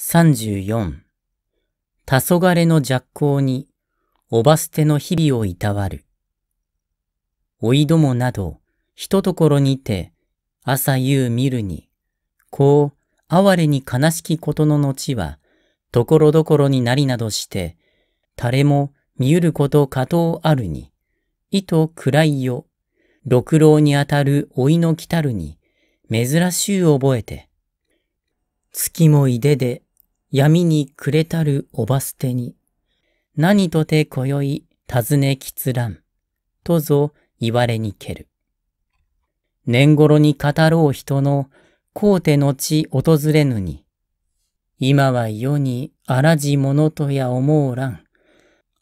34黄昏の弱光におば捨ての日々をいたわる。おいどもなどひとところにて朝夕見るに、こう哀れに悲しきことの後はところどころになりなどして誰も見ゆること過当あるに、いと暗いよ、六郎にあたる老いの来たるに珍しゅう覚えて、月もいでで闇にくれたるおばすてに、何とて今宵尋ねきつらん、とぞ言われにける。年頃に語ろう人の、皇帝の地訪れぬに、今は世にあらじものとや思うらん、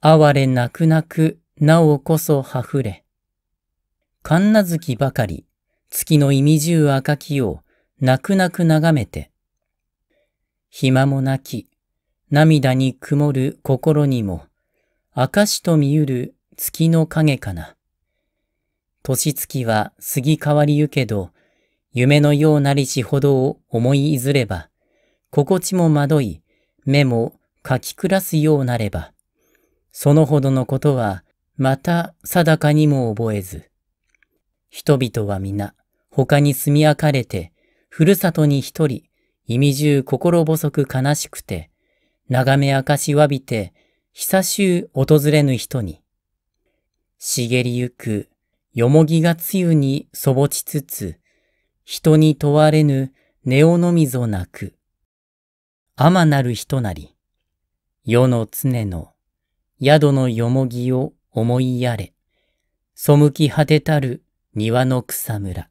哀れ泣く泣くなおこそはふれ。神奈月ばかり、月の意味じゅう赤きを泣く泣く眺めて、暇もなき、涙に曇る心にも、証と見ゆる月の影かな。年月は過ぎ変わりゆけど、夢のようなりしほどを思いいずれば、心地も惑い、目もかきくらすようなれば、そのほどのことは、また定かにも覚えず。人々は皆、他に住み明かれて、ふるさとに一人、意味中心細く悲しくて、眺め明かしわびて、久しゅう訪れぬ人に。茂りゆく、よもぎがつゆにそぼちつつ、人に問われぬ、ネオのみぞなく。まなる人なり、世の常の、宿のよもぎを思いやれ、背き果てたる庭の草むら。